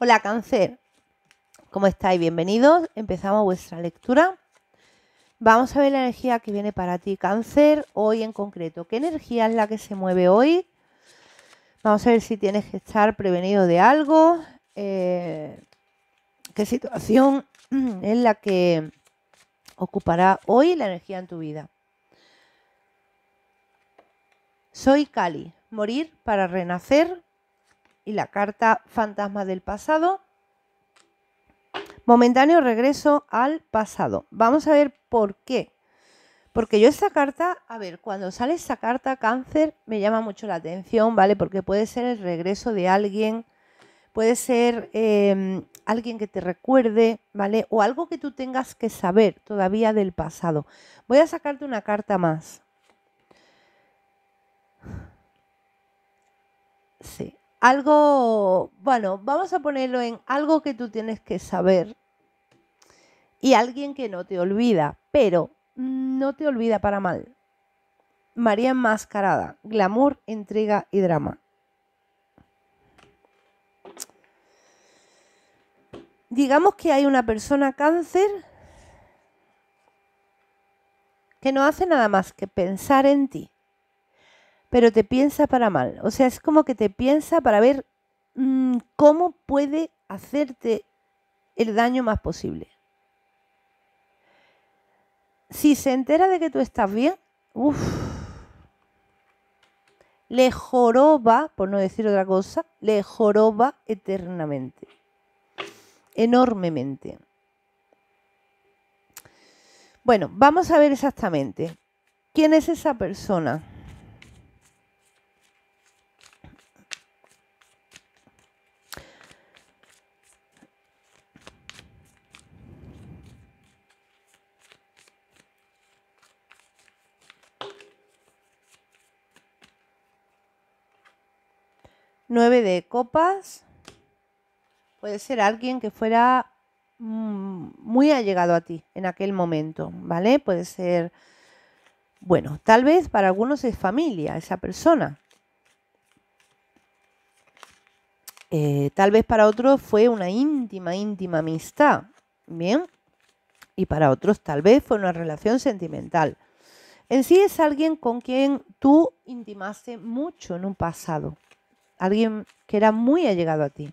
Hola cáncer, ¿cómo estáis? Bienvenidos. Empezamos vuestra lectura. Vamos a ver la energía que viene para ti, cáncer, hoy en concreto. ¿Qué energía es la que se mueve hoy? Vamos a ver si tienes que estar prevenido de algo. Eh, ¿Qué situación es la que ocupará hoy la energía en tu vida? Soy Cali, morir para renacer y la carta fantasma del pasado. Momentáneo regreso al pasado. Vamos a ver por qué. Porque yo esta carta, a ver, cuando sale esta carta cáncer me llama mucho la atención, ¿vale? Porque puede ser el regreso de alguien, puede ser em, alguien que te recuerde, ¿vale? O algo que tú tengas que saber todavía del pasado. Voy a sacarte una carta más. Sí algo, bueno, vamos a ponerlo en algo que tú tienes que saber y alguien que no te olvida, pero no te olvida para mal. María enmascarada, glamour, intriga y drama. Digamos que hay una persona cáncer que no hace nada más que pensar en ti pero te piensa para mal. O sea, es como que te piensa para ver mm, cómo puede hacerte el daño más posible. Si se entera de que tú estás bien, le joroba, por no decir otra cosa, le joroba eternamente, enormemente. Bueno, vamos a ver exactamente quién es esa persona. Nueve de copas. Puede ser alguien que fuera mm, muy allegado a ti en aquel momento, ¿vale? Puede ser, bueno, tal vez para algunos es familia esa persona. Eh, tal vez para otros fue una íntima, íntima amistad, ¿bien? Y para otros tal vez fue una relación sentimental. En sí es alguien con quien tú intimaste mucho en un pasado, alguien que era muy allegado a ti.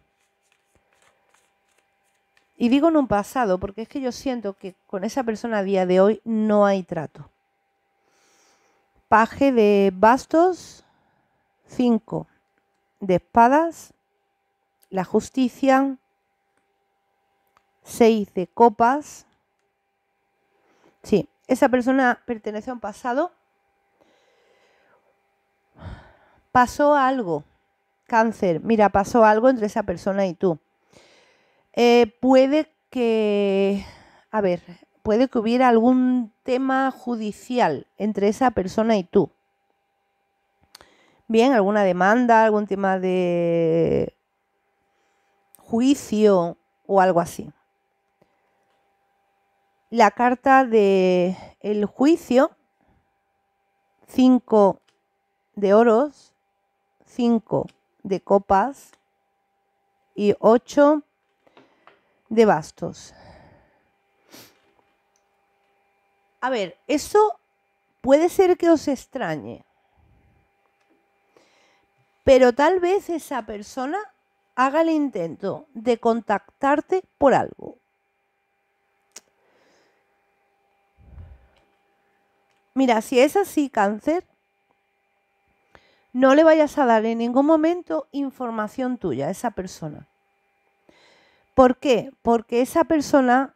Y digo en un pasado, porque es que yo siento que con esa persona a día de hoy no hay trato. Paje de bastos, cinco De espadas, la justicia, seis de copas. Sí, esa persona pertenece a un pasado. Pasó algo cáncer, mira, pasó algo entre esa persona y tú. Eh, puede que, a ver, puede que hubiera algún tema judicial entre esa persona y tú. Bien, alguna demanda, algún tema de juicio o algo así. La carta de el juicio, 5 de oros, 5 de copas y 8 de bastos. A ver, eso puede ser que os extrañe, pero tal vez esa persona haga el intento de contactarte por algo. Mira, si es así, cáncer, no le vayas a dar en ningún momento información tuya a esa persona. ¿Por qué? Porque esa persona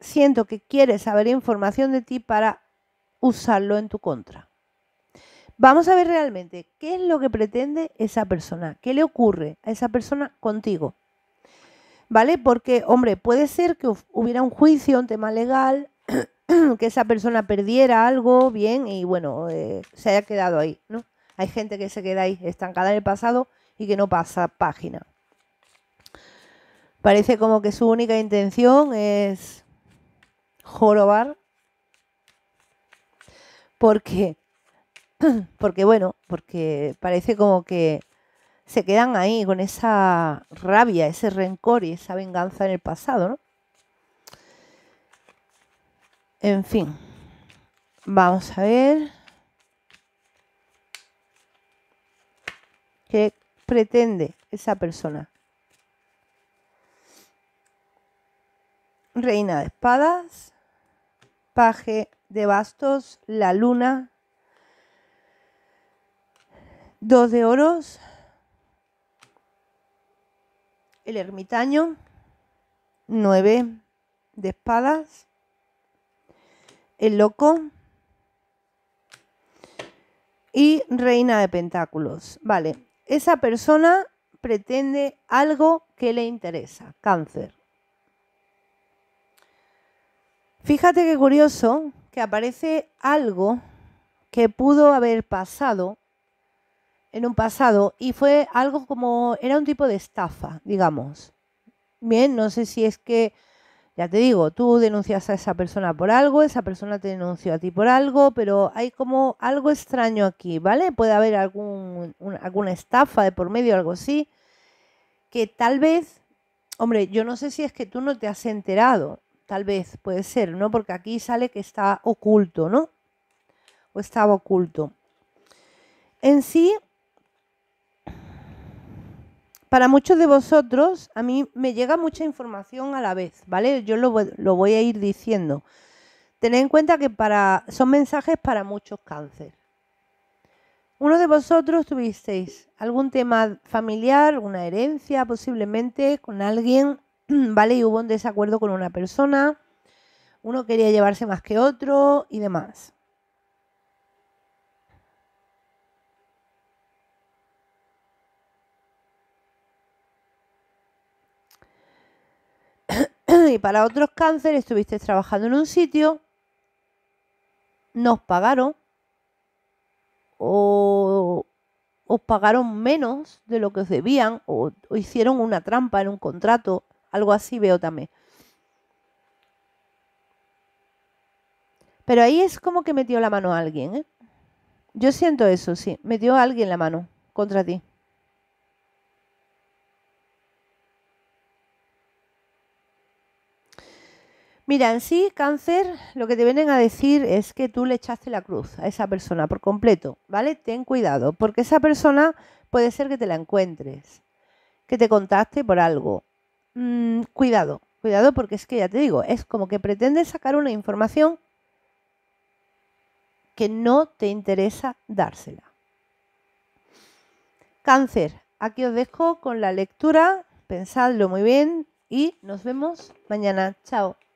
siento que quiere saber información de ti para usarlo en tu contra. Vamos a ver realmente qué es lo que pretende esa persona, qué le ocurre a esa persona contigo. ¿Vale? Porque, hombre, puede ser que hubiera un juicio, un tema legal, que esa persona perdiera algo, bien, y bueno, eh, se haya quedado ahí, ¿no? Hay gente que se queda ahí estancada en el pasado y que no pasa página. Parece como que su única intención es jorobar. Porque, porque bueno, porque parece como que se quedan ahí con esa rabia, ese rencor y esa venganza en el pasado, ¿no? En fin, vamos a ver. ¿Qué pretende esa persona. Reina de espadas, paje de bastos, la luna, dos de oros, el ermitaño, nueve de espadas, el loco y reina de pentáculos. Vale, esa persona pretende algo que le interesa, cáncer. Fíjate qué curioso que aparece algo que pudo haber pasado en un pasado y fue algo como, era un tipo de estafa, digamos. Bien, no sé si es que ya te digo, tú denuncias a esa persona por algo, esa persona te denunció a ti por algo, pero hay como algo extraño aquí, ¿vale? Puede haber alguna estafa de por medio, algo así, que tal vez, hombre, yo no sé si es que tú no te has enterado, tal vez puede ser, ¿no? Porque aquí sale que está oculto, ¿no? O estaba oculto. En sí, para muchos de vosotros, a mí me llega mucha información a la vez, ¿vale? Yo lo, voy a ir diciendo. Tened en cuenta que para, son mensajes para muchos cáncer. Uno de vosotros tuvisteis algún tema familiar, una herencia posiblemente con alguien, ¿vale? Y hubo un desacuerdo con una persona, uno quería llevarse más que otro y demás. y para otros cánceres estuvisteis trabajando en un sitio, nos pagaron o os pagaron menos de lo que os debían o, hicieron una trampa en un contrato, algo así veo también. Pero ahí es como que metió la mano a alguien. ¿eh? Yo siento eso, sí. Metió a alguien la mano contra ti. Mira, en sí, cáncer, lo que te vienen a decir es que tú le echaste la cruz a esa persona por completo, ¿vale? Ten cuidado, porque esa persona puede ser que te la encuentres, que te contacte por algo. Mm, cuidado, cuidado, porque es que ya te digo, es como que pretendes sacar una información que no te interesa dársela. Cáncer, aquí os dejo con la lectura, pensadlo muy bien y nos vemos mañana. Chao.